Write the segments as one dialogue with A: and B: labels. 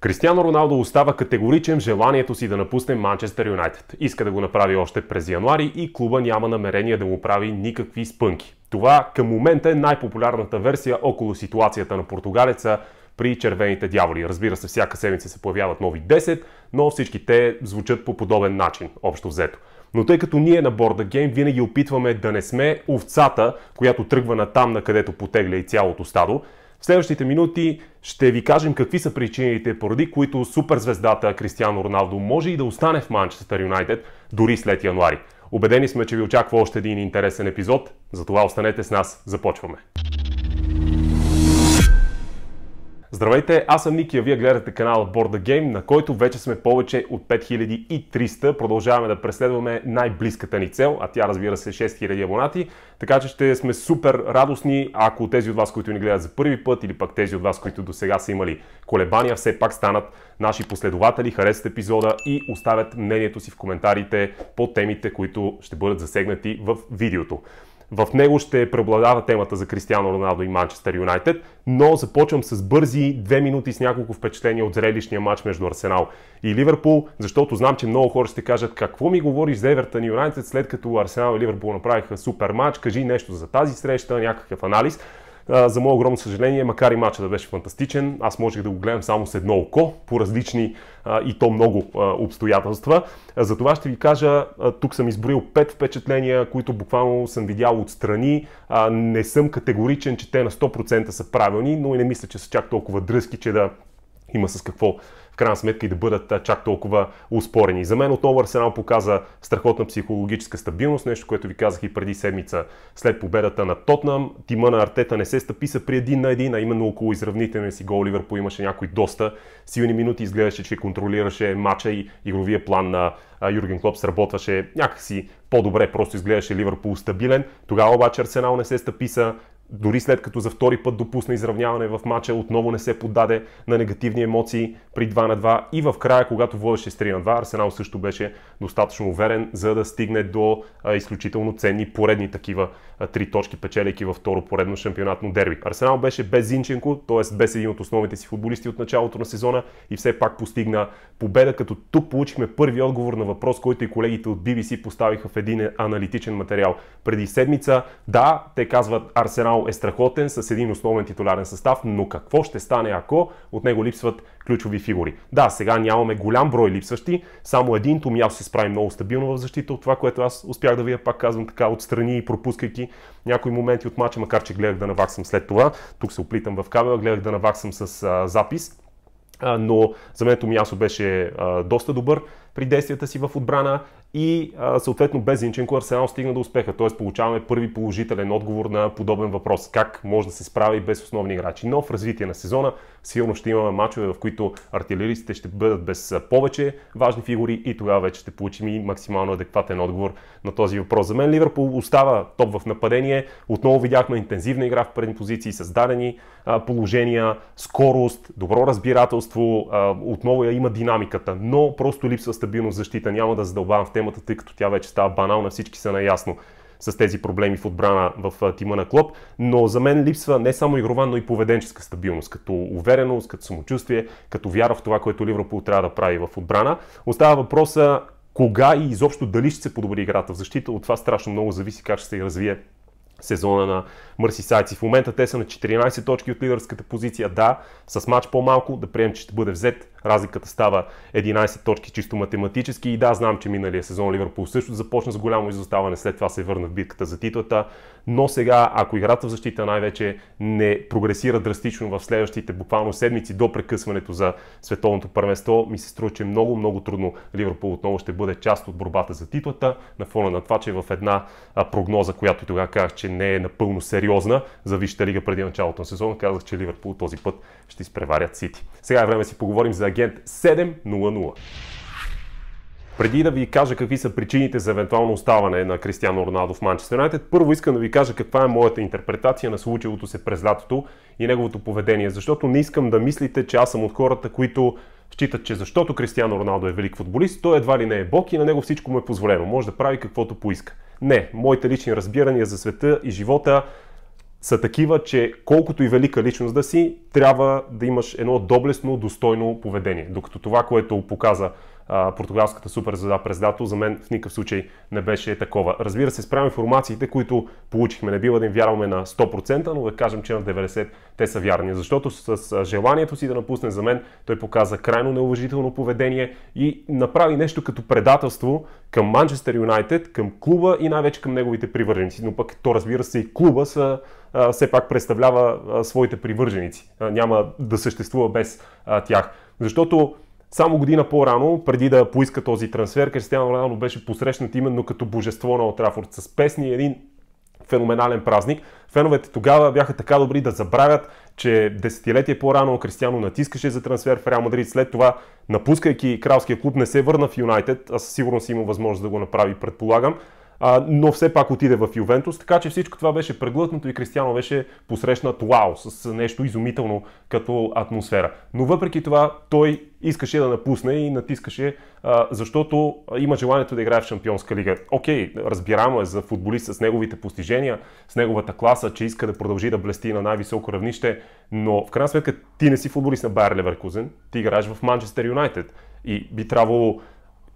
A: Кристиано Роналдо остава категоричен в желанието си да напусне Манчестър Юнайтед. Иска да го направи още през януари и клуба няма намерение да му прави никакви спънки. Това към момента е най-популярната версия около ситуацията на португалеца при червените дяволи. Разбира се, всяка седмица се появяват нови 10, но всички те звучат по подобен начин, общо взето. Но тъй като ние на борда гейм винаги опитваме да не сме овцата, която тръгва на там, на където потегля и цялото стадо, в следващите минути ще ви кажем какви са причините, поради които суперзвездата Кристиано Роналдо може и да остане в Манчестър Юнайтед дори след януари. Обедени сме, че ви очаква още един интересен епизод, затова останете с нас. Започваме! Здравейте, аз съм Ники, а вие гледате канала Board Game, на който вече сме повече от 5300. Продължаваме да преследваме най-близката ни цел, а тя разбира се 6000 абонати. Така че ще сме супер радостни, ако тези от вас, които ни гледат за първи път или пък тези от вас, които до сега са имали колебания, все пак станат наши последователи, харесат епизода и оставят мнението си в коментарите по темите, които ще бъдат засегнати в видеото. В него ще преобладава темата за Кристиано Роналдо и Манчестър Юнайтед, но започвам с бързи две минути с няколко впечатления от зрелищния матч между Арсенал и Ливърпул, защото знам, че много хора ще кажат какво ми говориш за Евертън Юнайтед след като Арсенал и Ливърпул направиха супер матч, кажи нещо за тази среща, някакъв анализ за мое огромно съжаление, макар и матча да беше фантастичен, аз можех да го гледам само с едно око, по различни и то много обстоятелства. За това ще ви кажа, тук съм изброил пет впечатления, които буквално съм видял отстрани. Не съм категоричен, че те на 100% са правилни, но и не мисля, че са чак толкова дръзки, че да има с какво в крайна сметка и да бъдат чак толкова успорени. За мен отново Арсенал показа страхотна психологическа стабилност, нещо, което ви казах и преди седмица след победата на Тотнам. Тима на Артета не се стъписа при един на един, а именно около изравнителния си гол Ливърпул имаше някои доста силни минути, изглеждаше, че контролираше матча и игровия план на Юрген Клоп сработваше някакси по-добре, просто изглеждаше Ливърпул стабилен. Тогава обаче Арсенал не се стъписа, дори след като за втори път допусна изравняване в матча, отново не се поддаде на негативни емоции при 2 на 2 и в края, когато водеше с 3 на 2, Арсенал също беше достатъчно уверен, за да стигне до а, изключително ценни поредни такива три точки, печелейки във второ поредно шампионатно дерби. Арсенал беше без Зинченко, т.е. без един от основните си футболисти от началото на сезона и все пак постигна победа, като тук получихме първи отговор на въпрос, който и колегите от BBC поставиха в един аналитичен материал преди седмица. Да, те казват Арсенал Арсенал е страхотен с един основен титулярен състав, но какво ще стане ако от него липсват ключови фигури? Да, сега нямаме голям брой липсващи, само един Томял се справи много стабилно в защита от това, което аз успях да видя, пак казвам така, отстрани и пропускайки някои моменти от мача, макар че гледах да наваксам след това. Тук се оплитам в кабела, гледах да наваксам с а, запис но за мен Томиасо беше а, доста добър при действията си в отбрана и а, съответно без Зинченко Арсенал стигна до успеха. Т.е. получаваме първи положителен отговор на подобен въпрос. Как може да се справи без основни играчи? Но в развитие на сезона сигурно ще имаме матчове, в които артилеристите ще бъдат без повече важни фигури и тогава вече ще получим и максимално адекватен отговор на този въпрос. За мен Ливърпул остава топ в нападение. Отново видяхме интензивна игра в предни позиции, създадени а, положения, скорост, добро разбирателство. А, отново я има динамиката, но просто липсва стабилност защита. Няма да задълбавам в темата, тъй като тя вече става банална, всички са наясно с тези проблеми в отбрана в тима на Клоп, но за мен липсва не само игрова, но и поведенческа стабилност, като увереност, като самочувствие, като вяра в това, което Ливърпул трябва да прави в отбрана. Остава въпроса кога и изобщо дали ще се подобри играта в защита. От това страшно много зависи как ще се развие сезона на мърсисайци. В момента те са на 14 точки от лидерската позиция. Да, с матч по-малко, да приемем, че ще бъде взет. Разликата става 11 точки чисто математически. И да, знам, че миналия сезон Ливърпул също започна с голямо изоставане, след това се върна в битката за титлата. Но сега, ако играта в защита най-вече не прогресира драстично в следващите буквално седмици до прекъсването за световното първенство, ми се струва, че много, много трудно Ливърпул отново ще бъде част от борбата за титлата, на фона на това, че в една прогноза, която тогава казах, че не е напълно сериозна сериозна за Висшата лига преди началото на сезона. Казах, че Ливърпул този път ще изпреварят Сити. Сега е време да си поговорим за агент 700. Преди да ви кажа какви са причините за евентуално оставане на Кристиано Роналдо в Манчестър Юнайтед, първо искам да ви кажа каква е моята интерпретация на случилото се през лятото и неговото поведение, защото не искам да мислите, че аз съм от хората, които считат, че защото Кристиано Роналдо е велик футболист, той едва ли не е бог и на него всичко му е позволено. Може да прави каквото поиска. Не, моите лични разбирания за света и живота са такива, че колкото и велика личност да си, трябва да имаш едно доблестно, достойно поведение. Докато това, което показа а, португалската суперзвезда през дато, за мен в никакъв случай не беше такова. Разбира се, спрямо информациите, които получихме, не бива да им вярваме на 100%, но да кажем, че на 90% те са вярни. Защото с желанието си да напусне за мен, той показа крайно неуважително поведение и направи нещо като предателство към Манчестър Юнайтед, към клуба и най-вече към неговите привърженици. Но пък то, разбира се, и клуба са все пак представлява своите привърженици. Няма да съществува без тях. Защото само година по-рано, преди да поиска този трансфер, Кристиан Роналдо беше посрещнат именно като божество на Отрафорд с песни и един феноменален празник. Феновете тогава бяха така добри да забравят, че десетилетие по-рано Кристиано натискаше за трансфер в Реал Мадрид. След това, напускайки кралския клуб, не се върна в Юнайтед, а със сигурност има възможност да го направи, предполагам а, но все пак отиде в Ювентус, така че всичко това беше преглътнато и Кристиано беше посрещнат вау, с нещо изумително като атмосфера. Но въпреки това той искаше да напусне и натискаше, а, защото има желанието да играе в Шампионска лига. Окей, разбирамо е за футболист с неговите постижения, с неговата класа, че иска да продължи да блести на най-високо равнище, но в крайна сметка ти не си футболист на Байер Леверкузен, ти играеш в Манчестър Юнайтед и би трябвало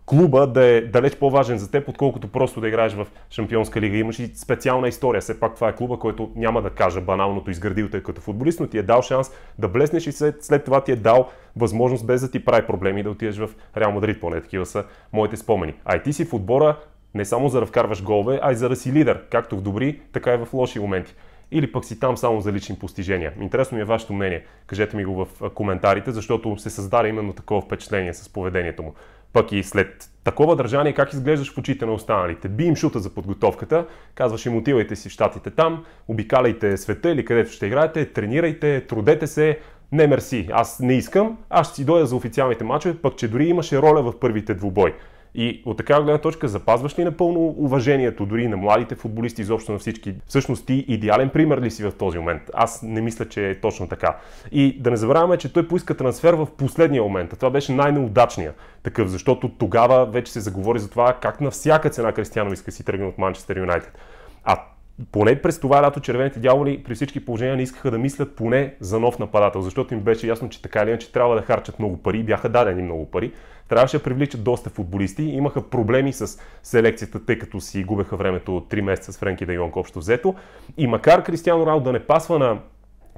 A: клуба да е далеч по-важен за теб, отколкото просто да играеш в Шампионска лига. Имаш и специална история. Все пак това е клуба, който няма да кажа баналното изградил те като футболист, но ти е дал шанс да блеснеш и след, след това ти е дал възможност без да ти прави проблеми да отидеш в Реал Мадрид. Поне такива са моите спомени. А и ти си в отбора не само за да вкарваш голове, а и за да си лидер, както в добри, така и в лоши моменти или пък си там само за лични постижения. Интересно ми е вашето мнение. Кажете ми го в коментарите, защото се създаде именно такова впечатление с поведението му. Пък и след такова държание, как изглеждаш в очите на останалите? Би им шута за подготовката, казваш им отивайте си в щатите там, обикаляйте света или където ще играете, тренирайте, трудете се, не мерси, аз не искам, аз ще си дойда за официалните мачове, пък че дори имаше роля в първите двубой. И от такава гледна точка запазваш ли напълно уважението дори на младите футболисти, изобщо на всички? Всъщност ти идеален пример ли си в този момент? Аз не мисля, че е точно така. И да не забравяме, че той поиска трансфер в последния момент. А това беше най-неудачния такъв, защото тогава вече се заговори за това как на всяка цена Кристиано иска си тръгне от Манчестър Юнайтед. А поне през това лято червените дяволи при всички положения не искаха да мислят поне за нов нападател, защото им беше ясно, че така или иначе трябва да харчат много пари, бяха дадени много пари трябваше да привличат доста футболисти. Имаха проблеми с селекцията, тъй като си губеха времето от 3 месеца с Френки Де Йонг общо взето. И макар Кристиано Рао да не пасва на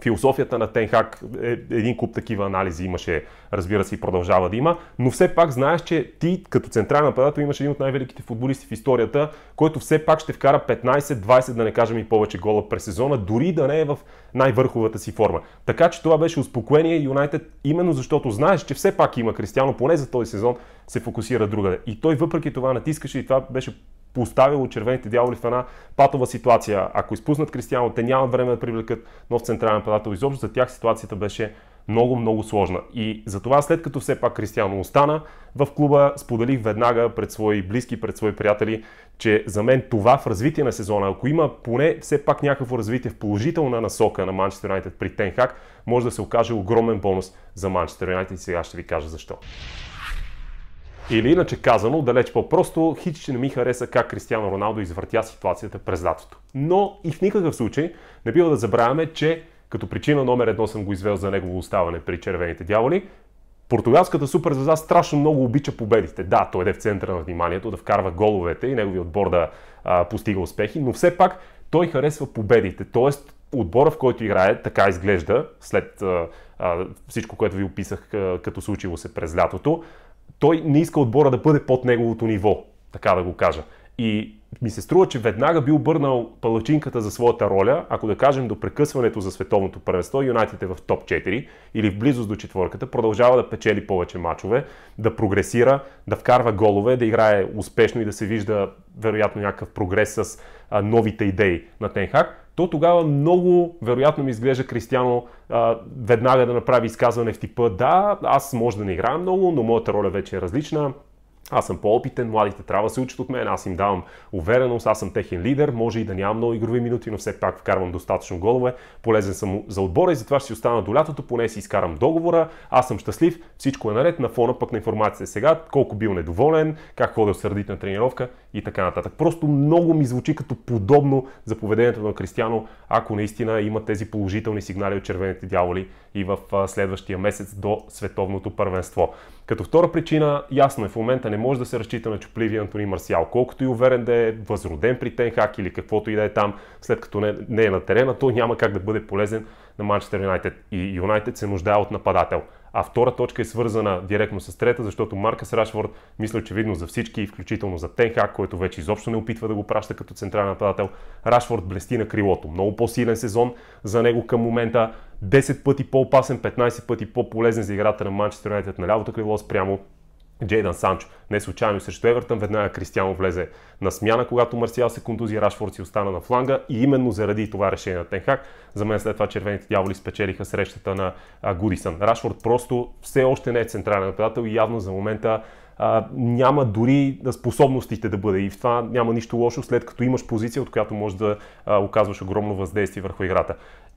A: философията на Тенхак, е един куп такива анализи имаше, разбира се, и продължава да има, но все пак знаеш, че ти като централен нападател имаш един от най-великите футболисти в историята, който все пак ще вкара 15-20, да не кажем и повече гола през сезона, дори да не е в най-върховата си форма. Така че това беше успокоение Юнайтед, именно защото знаеш, че все пак има Кристиано поне за този сезон се фокусира другаде. И той въпреки това натискаше и това беше поставило червените дяволи в една патова ситуация. Ако изпуснат Кристиано, те нямат време да привлекат нов централен нападател. Изобщо за тях ситуацията беше много, много сложна. И затова след като все пак Кристиано остана в клуба, споделих веднага пред свои близки, пред свои приятели, че за мен това в развитие на сезона, ако има поне все пак някакво развитие в положителна насока на Манчестър Юнайтед при Тенхак, може да се окаже огромен бонус за Манчестър Юнайтед и сега ще ви кажа защо. Или иначе казано, далеч по-просто, хич не ми хареса как Кристиано Роналдо извъртя ситуацията през лятото. Но и в никакъв случай не бива да забравяме, че като причина номер едно съм го извел за негово оставане при червените дяволи, Португалската суперзвезда страшно много обича победите. Да, той е в центъра на вниманието, да вкарва головете и неговия отбор да а, постига успехи, но все пак той харесва победите. Тоест, отбора, в който играе, така изглежда, след а, а, всичко, което ви описах а, като случило се през лятото, той не иска отбора да бъде под неговото ниво, така да го кажа. И ми се струва, че веднага би обърнал палачинката за своята роля, ако да кажем до прекъсването за световното първенство, Юнайтед е в топ 4 или в близост до четвърката, продължава да печели повече мачове, да прогресира, да вкарва голове, да играе успешно и да се вижда вероятно някакъв прогрес с новите идеи на Тенхак то тогава много вероятно ми изглежда Кристиано а, веднага да направи изказване в типа да, аз може да не играя много, но моята роля вече е различна, аз съм по-опитен, младите трябва да се учат от мен, аз им давам увереност, аз съм техен лидер, може и да нямам много игрови минути, но все пак вкарвам достатъчно голове, полезен съм за отбора и затова ще си остана до лятото, поне си изкарам договора, аз съм щастлив, всичко е наред, на фона пък на информация сега, колко бил недоволен, как ходил сърдит на тренировка и така нататък. Просто много ми звучи като подобно за поведението на Кристиано, ако наистина има тези положителни сигнали от червените дяволи и в следващия месец до световното първенство. Като втора причина, ясно е, в момента не може да се разчита на чупливия Антони Марсиал. Колкото и уверен да е възроден при Тенхак или каквото и да е там, след като не, не е на терена, то няма как да бъде полезен на Манчестър Юнайтед. И Юнайтед се нуждае от нападател а втора точка е свързана директно с трета, защото Маркъс Рашфорд, мисля, очевидно за всички, включително за Тенхак, който вече изобщо не опитва да го праща като централен нападател, Рашфорд блести на крилото. Много по-силен сезон за него към момента. 10 пъти по-опасен, 15 пъти по-полезен за играта на Манчестър Юнайтед на лявото крило спрямо Джейдан Санчо. Не случайно срещу Евертън веднага Кристиано влезе на смяна, когато Марсиал се контузи, Рашфорд си остана на фланга и именно заради това решение на Тенхак, за мен след това червените дяволи спечелиха срещата на Гудисън. Рашфорд просто все още не е централен нападател и явно за момента а, няма дори способностите да бъде. И в това няма нищо лошо, след като имаш позиция, от която можеш да а, оказваш огромно въздействие върху играта.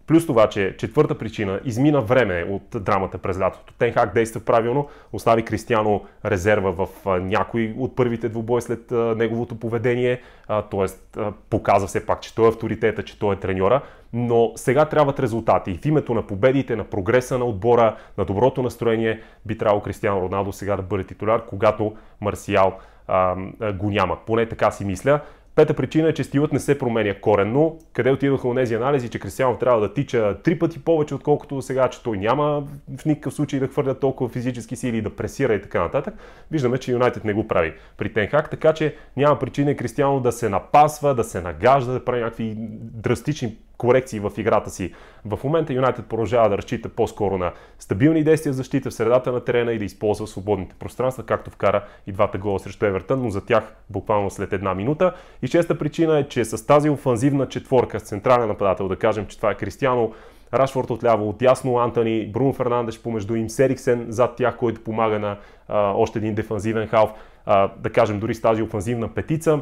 A: Плюс това, че четвърта причина, измина време от драмата през лятото. Тенхак действа правилно, остави Кристиано резерва в някой от първите двубой след неговото поведение, т.е. показа все пак, че той е авторитета, че той е треньора, но сега трябват резултати. И в името на победите, на прогреса на отбора, на доброто настроение, би трябвало Кристиано Роналдо сега да бъде титуляр, когато Марсиал а, а, го няма. Поне така си мисля. Пета причина е, че стилът не се променя коренно. Къде отидоха тези анализи, че Кристиано трябва да тича три пъти повече, отколкото до сега, че той няма в никакъв случай да хвърля толкова физически сили, да пресира и така нататък. Виждаме, че Юнайтед не го прави при Тенхак, така че няма причина Кристиано да се напасва, да се нагажда, да прави някакви драстични корекции в играта си. В момента Юнайтед продължава да разчита по-скоро на стабилни действия в защита в средата на терена и да използва свободните пространства, както вкара и двата гола срещу Евертън, но за тях буквално след една минута. И шеста причина е, че с тази офанзивна четворка с централен нападател, да кажем, че това е Кристиано, Рашфорд отляво, отясно Антони, Бруно Фернандеш помежду им, Сериксен зад тях, който помага на а, още един дефанзивен халф, а, да кажем дори с тази офанзивна петица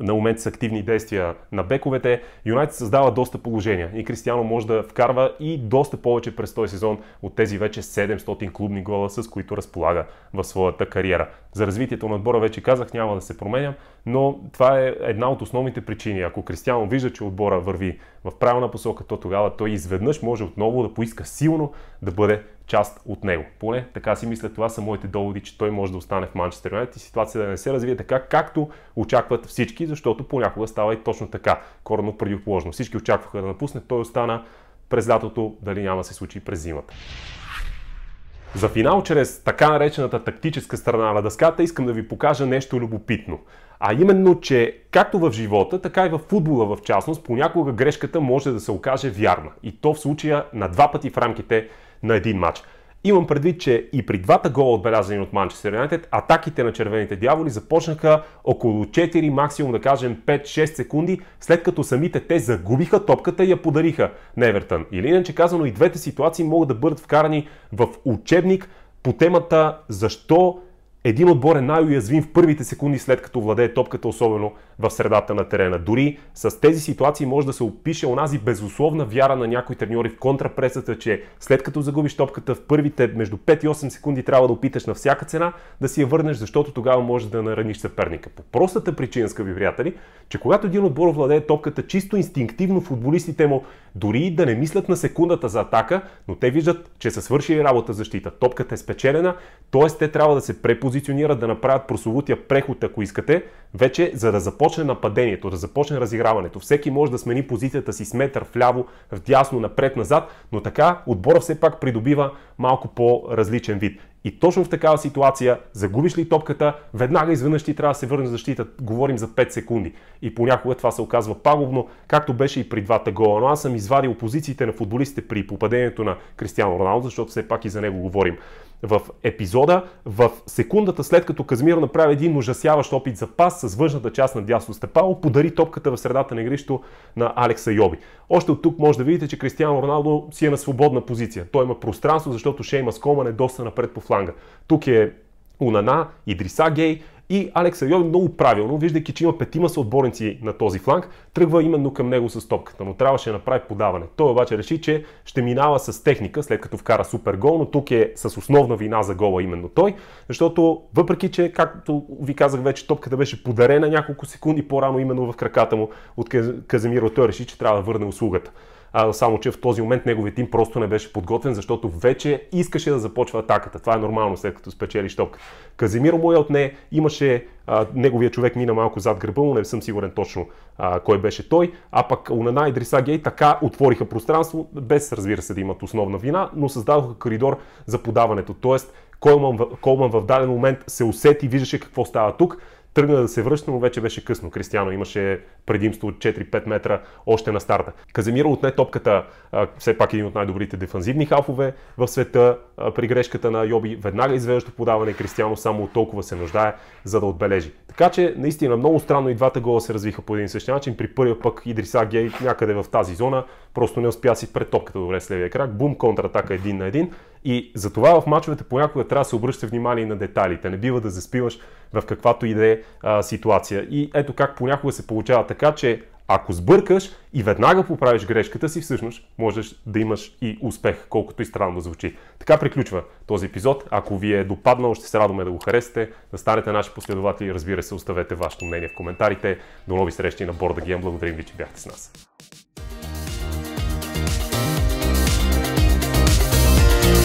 A: на момент с активни действия на бековете, Юнайтед създава доста положения и Кристиано може да вкарва и доста повече през този сезон от тези вече 700 клубни гола, с които разполага в своята кариера. За развитието на отбора вече казах, няма да се променям, но това е една от основните причини. Ако Кристиано вижда, че отбора върви в правилна посока, то тогава той изведнъж може отново да поиска силно да бъде част от него. Поне така си мисля, това са моите доводи, че той може да остане в Манчестър Юнайтед и ситуацията да не се развие така, както очакват всички, защото понякога става и точно така, коренно противоположно. Всички очакваха да напусне, той остана през лятото, дали няма да се случи през зимата. За финал, чрез така наречената тактическа страна на дъската, искам да ви покажа нещо любопитно. А именно, че както в живота, така и в футбола в частност, понякога грешката може да се окаже вярна. И то в случая на два пъти в рамките на един матч. Имам предвид, че и при двата гола отбелязани от Манчестър Юнайтед, атаките на червените дяволи започнаха около 4, максимум да кажем 5-6 секунди, след като самите те загубиха топката и я подариха на Евертън. Или иначе казано, и двете ситуации могат да бъдат вкарани в учебник по темата защо един отбор е най-уязвим в първите секунди след като владее топката, особено в средата на терена. Дори с тези ситуации може да се опише онази безусловна вяра на някои треньори в контрапресата, че след като загубиш топката в първите между 5 и 8 секунди трябва да опиташ на всяка цена да си я върнеш, защото тогава може да нараниш съперника. По простата причина, скъпи приятели, че когато един отбор владее топката чисто инстинктивно футболистите му, дори и да не мислят на секундата за атака, но те виждат, че са свършили работа защита. Топката е спечелена, т.е. те трябва да се препозиционират позиционират да направят прословутия преход, ако искате, вече за да започне нападението, да започне разиграването. Всеки може да смени позицията си с метър вляво, вдясно, напред, назад, но така отбора все пак придобива малко по-различен вид. И точно в такава ситуация, загубиш ли топката, веднага изведнъж ти трябва да се върне в защита. Говорим за 5 секунди. И понякога това се оказва пагубно, както беше и при двата гола. Но аз съм извадил позициите на футболистите при попадението на Кристиано Роналдо, защото все пак и за него говорим в епизода, в секундата след като Казмир направи един ужасяващ опит за пас с външната част на дясно стъпало, подари топката в средата на игрището на Алекса Йоби. Още от тук може да видите, че Кристиано Роналдо си е на свободна позиция. Той има пространство, защото Шейма Скоман е доста напред по фланга. Тук е Унана, Идриса Гей и Алекс Айон много правилно, виждайки, че има петима съотборници на този фланг, тръгва именно към него с топката, но трябваше да направи подаване. Той обаче реши, че ще минава с техника, след като вкара супер гол, но тук е с основна вина за гола именно той, защото въпреки, че, както ви казах вече, топката беше подарена няколко секунди по-рано именно в краката му от Каземиро, той реши, че трябва да върне услугата а, само че в този момент неговият тим просто не беше подготвен, защото вече искаше да започва атаката. Това е нормално след като спечели топката. Казимир му от не. имаше а, неговия човек мина малко зад гърба му, не съм сигурен точно а, кой беше той, а пък Унана и Дриса Гей така отвориха пространство, без разбира се да имат основна вина, но създадоха коридор за подаването. Тоест Колман, Колман в даден момент се усети, виждаше какво става тук тръгна да се връща, но вече беше късно. Кристиано имаше предимство от 4-5 метра още на старта. Каземиро отне топката, все пак един от най-добрите дефанзивни хафове в света. При грешката на Йоби веднага извеждащо подаване Кристиано само от толкова се нуждае, за да отбележи. Така че наистина много странно и двата гола се развиха по един и същи начин. При първия пък Идриса Гей някъде в тази зона просто не успя си пред топката добре с левия крак. Бум, контратака един на един. И затова в мачовете понякога трябва да се обръща внимание на деталите. Не бива да заспиваш в каквато и да е ситуация. И ето как понякога се получава така, че ако сбъркаш и веднага поправиш грешката си, всъщност можеш да имаш и успех, колкото и странно звучи. Така приключва този епизод. Ако ви е допаднал, ще се радваме да го харесате, да станете наши последователи. Разбира се, оставете вашето мнение в коментарите. До нови срещи на борда Гем. Благодарим ви, че бяхте с нас.